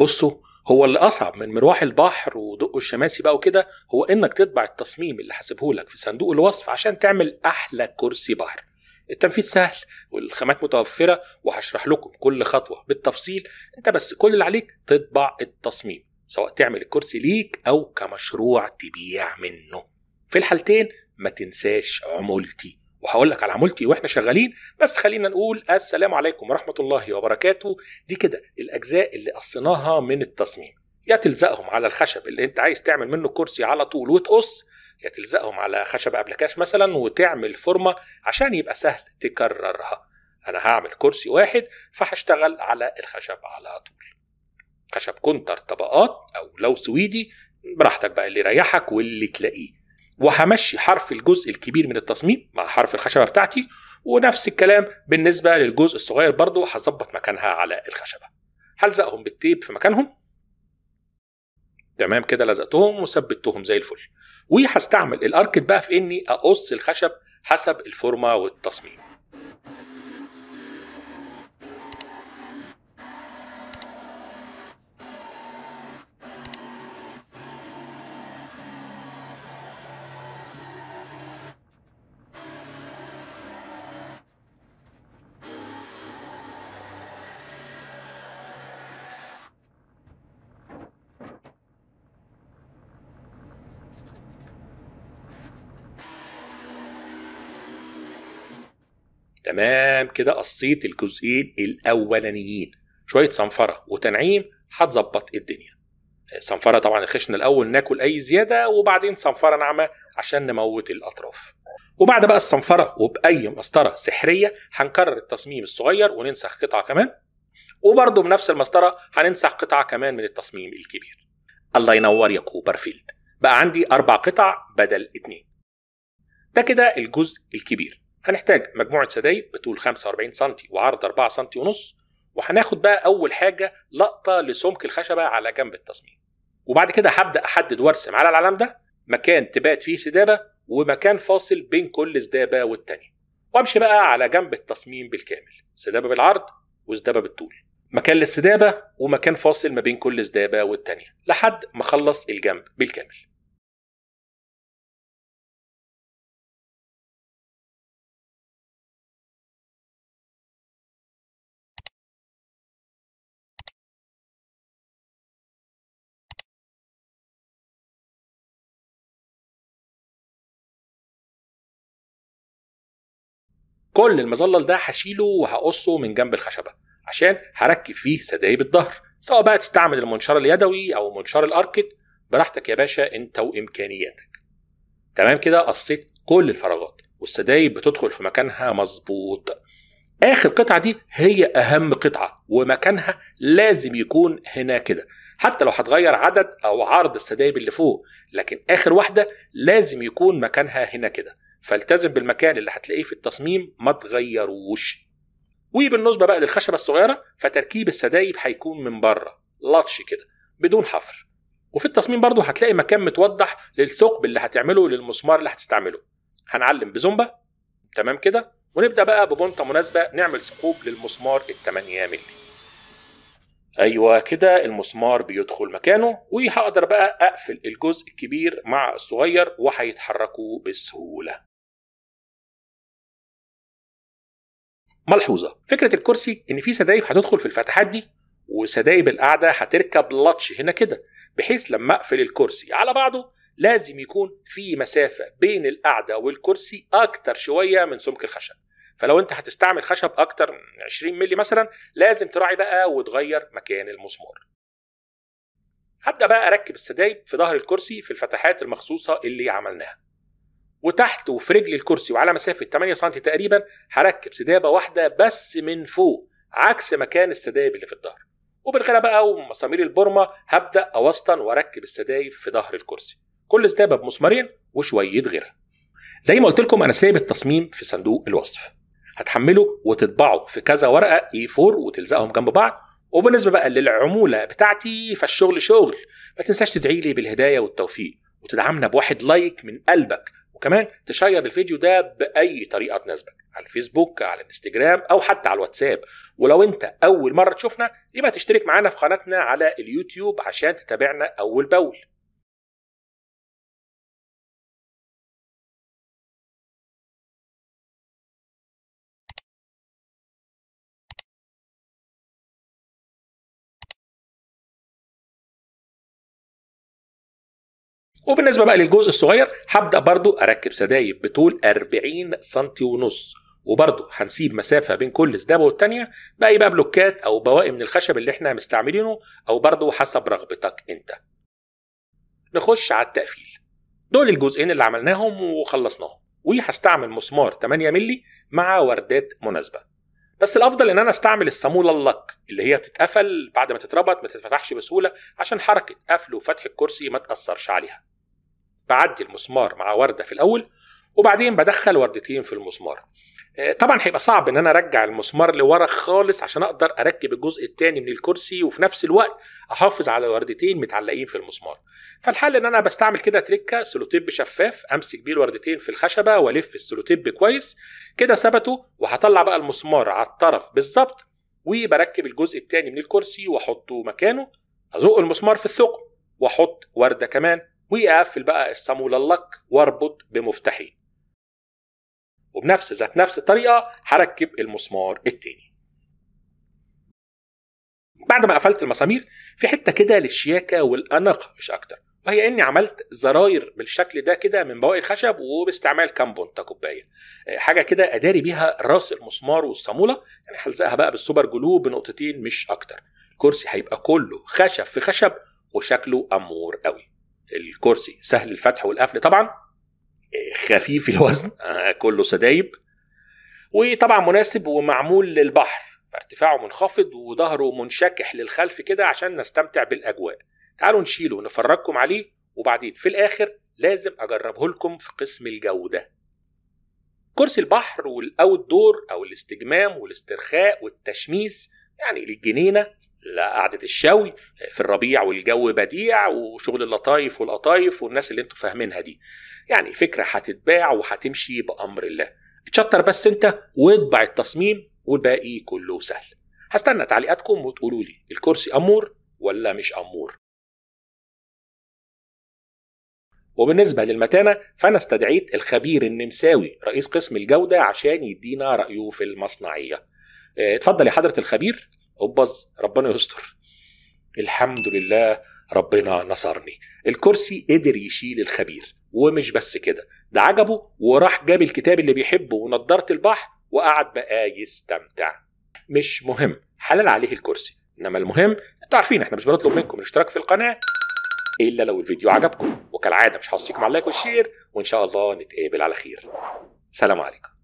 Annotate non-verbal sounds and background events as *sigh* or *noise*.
بصوا هو اللي اصعب من مروح البحر ودقه الشماسي بقى وكده هو انك تطبع التصميم اللي لك في صندوق الوصف عشان تعمل احلى كرسي بحر التنفيذ سهل والخامات متوفره وهشرح لكم كل خطوه بالتفصيل انت بس كل اللي عليك تطبع التصميم سواء تعمل الكرسي ليك او كمشروع تبيع منه في الحالتين ما تنساش عمولتي وهقول لك على عمولتي واحنا شغالين بس خلينا نقول السلام عليكم ورحمه الله وبركاته دي كده الاجزاء اللي قصيناها من التصميم يا تلزقهم على الخشب اللي انت عايز تعمل منه كرسي على طول وتقص يا تلزقهم على خشب ابلكاش مثلا وتعمل فورمه عشان يبقى سهل تكررها انا هعمل كرسي واحد فهشتغل على الخشب على طول خشب كونتر طبقات او لو سويدي براحتك بقى اللي يريحك واللي تلاقيه وهمشي حرف الجزء الكبير من التصميم مع حرف الخشبه بتاعتي ونفس الكلام بالنسبه للجزء الصغير برضه هظبط مكانها على الخشبه هلزقهم بالتيب في مكانهم تمام كده لزقتهم وثبتهم زي الفل وهستعمل الاركت بقى في اني اقص الخشب حسب الفورمه والتصميم تمام كده قصيت الجزئين الاولانيين شويه صنفره وتنعيم هتظبط الدنيا آه، صنفره طبعا الخشن الاول ناكل اي زياده وبعدين صنفره ناعمه عشان نموت الاطراف وبعد بقى الصنفره وباي مسطره سحريه هنكرر التصميم الصغير وننسخ قطعه كمان وبرضه بنفس المسطره هننسخ قطعه كمان من التصميم الكبير الله ينور يا كوبرفيلد بقى عندي اربع قطع بدل اتنين ده كده الجزء الكبير هنحتاج مجموعه سدايب بطول 45 سم وعرض 4 سم ونص وهناخد بقى اول حاجه لقطه لسمك الخشبه على جنب التصميم وبعد كده هبدا احدد وارسم على العلم ده مكان تبات فيه سدابه ومكان فاصل بين كل سدابه والتانيه وامشي بقى على جنب التصميم بالكامل سدابه بالعرض وسدابه بالطول مكان للسدابه ومكان فاصل ما بين كل سدابه والتانيه لحد ما اخلص الجنب بالكامل كل المظلل ده هشيله وهقصه من جنب الخشبه عشان هركب فيه سدايب الظهر سواء بقى تستعمل المنشار اليدوي او منشار الاركت براحتك يا باشا انت وامكانياتك تمام كده قصيت كل الفراغات والسدايب بتدخل في مكانها مظبوط اخر قطعه دي هي اهم قطعه ومكانها لازم يكون هنا كده حتى لو هتغير عدد او عرض السدايب اللي فوق لكن اخر واحده لازم يكون مكانها هنا كده فالتزم بالمكان اللي هتلاقيه في التصميم ما تغيروش وبالنسبه بقى للخشبه الصغيره فتركيب السدايب هيكون من بره لطش كده بدون حفر وفي التصميم برضه هتلاقي مكان متوضح للثقب اللي هتعمله للمسمار اللي هتستعمله هنعلم بزومبا تمام كده ونبدا بقى ببنطه مناسبه نعمل ثقوب للمسمار ال 8 مللي ايوه كده المسمار بيدخل مكانه وهقدر بقى اقفل الجزء الكبير مع الصغير وهيتحركوا بسهوله ملحوظه فكره الكرسي ان في سدايب هتدخل في الفتحات دي وسدايب القاعده هتركب لطش هنا كده بحيث لما اقفل الكرسي على بعضه لازم يكون في مسافه بين القاعده والكرسي اكتر شويه من سمك الخشب فلو انت هتستعمل خشب اكتر من 20 مللي مثلا لازم تراعي بقى وتغير مكان المسمار هبدا بقى اركب السدايب في ظهر الكرسي في الفتحات المخصوصه اللي عملناها وتحت وفي رجل الكرسي وعلى مسافه 8 سم تقريبا هركب سدابه واحده بس من فوق عكس مكان السدايب اللي في الظهر وبالغلا بقى ومسامير البرمه هبدا اوسطن واركب السدايب في ظهر الكرسي كل سدابه بمسمارين وشويه غيرها زي ما قلت لكم انا سايب التصميم في صندوق الوصف هتحمله وتطبعه في كذا ورقه اي e 4 وتلزقهم جنب بعض وبالنسبه بقى للعموله بتاعتي فالشغل شغل ما تنساش تدعي لي بالهدايه والتوفيق وتدعمنا بواحد لايك من قلبك وكمان تشير الفيديو ده باي طريقه تناسبك على الفيسبوك على الانستجرام او حتى على الواتساب ولو انت اول مره تشوفنا يبقى تشترك معانا في قناتنا على اليوتيوب عشان تتابعنا اول باول وبالنسبه بقى للجزء الصغير هبدا برضو اركب سدايب بطول 40 سم ونص وبرضو هنسيب مسافه بين كل سدابه والتانيه باقي بقى بلوكات او بواقي من الخشب اللي احنا مستعملينه او برضو حسب رغبتك انت نخش على التقفيل دول الجزئين اللي عملناهم وخلصناهم وهستعمل مسمار 8 مللي مع وردات مناسبه بس الافضل ان انا استعمل الصاموله اللك اللي هي بتتقفل بعد ما تتربط ما تتفتحش بسهوله عشان حركه قفل وفتح الكرسي ما تاثرش عليها بعدي المسمار مع ورده في الاول وبعدين بدخل وردتين في المسمار آه، طبعا هيبقى صعب ان انا ارجع المسمار لورا خالص عشان اقدر اركب الجزء الثاني من الكرسي وفي نفس الوقت احافظ على وردتين متعلقين في المسمار فالحل ان انا بستعمل كده تريكه سلوتيب شفاف امسك بيه الوردتين في الخشبه والف السلوتيب كويس كده ثبته وهطلع بقى المسمار على الطرف بالظبط وبركب الجزء الثاني من الكرسي واحطه مكانه ازق المسمار في الثقب واحط ورده كمان ويقفل بقى الصامولة اللك واربط بمفتاحين وبنفس ذات نفس الطريقة هركب المسمار التاني بعد ما قفلت المسامير في حتة كده للشياكة والأناقة مش أكتر وهي اني عملت زراير بالشكل ده كده من بواقي الخشب وباستعمال كام بونتا كوبايه آه، حاجه كده اداري بيها راس المسمار والصاموله يعني هلزقها بقى بالسوبر جلو بنقطتين مش اكتر الكرسي هيبقى كله خشب في خشب وشكله امور قوي الكرسي سهل الفتح والقفل طبعا خفيف الوزن *laughs* آه، كله سدايب وطبعا مناسب ومعمول للبحر ارتفاعه منخفض وظهره منشكح للخلف كده عشان نستمتع بالاجواء تعالوا نشيله نفرجكم عليه وبعدين في الاخر لازم اجربه لكم في قسم الجوده كرسي البحر والاوت دور او الاستجمام والاسترخاء والتشميس يعني للجنينه لقعده الشوي آه، في الربيع والجو بديع وشغل اللطايف والقطايف والناس اللي انتوا فاهمينها دي يعني فكره هتتباع وهتمشي بامر الله اتشطر بس انت واطبع التصميم والباقي كله سهل هستنى تعليقاتكم وتقولوا لي الكرسي امور ولا مش امور وبالنسبه للمتانه فانا استدعيت الخبير النمساوي رئيس قسم الجوده عشان يدينا رايه في المصنعيه آه، اتفضل يا حضره الخبير قبص ربنا يستر الحمد لله ربنا نصرني الكرسي قدر يشيل الخبير ومش بس كده ده عجبه وراح جاب الكتاب اللي بيحبه ونضاره البحر وقعد بقى يستمتع مش مهم حلال عليه الكرسي انما المهم انتوا عارفين احنا مش بنطلب منكم الاشتراك في القناه الا لو الفيديو عجبكم وكالعاده مش هوصيكم على اللايك والشير وان شاء الله نتقابل على خير سلام عليكم